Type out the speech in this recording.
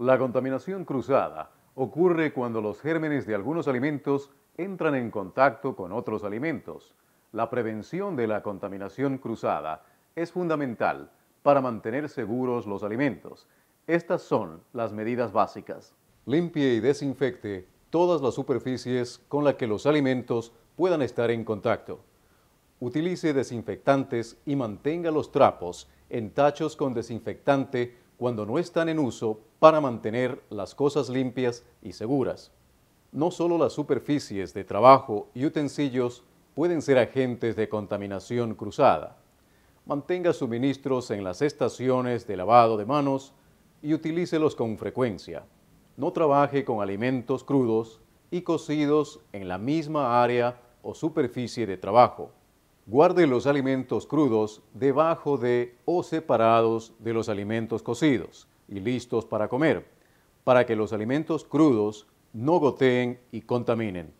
La contaminación cruzada ocurre cuando los gérmenes de algunos alimentos entran en contacto con otros alimentos. La prevención de la contaminación cruzada es fundamental para mantener seguros los alimentos. Estas son las medidas básicas. Limpie y desinfecte todas las superficies con las que los alimentos puedan estar en contacto. Utilice desinfectantes y mantenga los trapos en tachos con desinfectante cuando no están en uso para mantener las cosas limpias y seguras. No solo las superficies de trabajo y utensilios pueden ser agentes de contaminación cruzada. Mantenga suministros en las estaciones de lavado de manos y utilícelos con frecuencia. No trabaje con alimentos crudos y cocidos en la misma área o superficie de trabajo. Guarde los alimentos crudos debajo de o separados de los alimentos cocidos y listos para comer, para que los alimentos crudos no goteen y contaminen.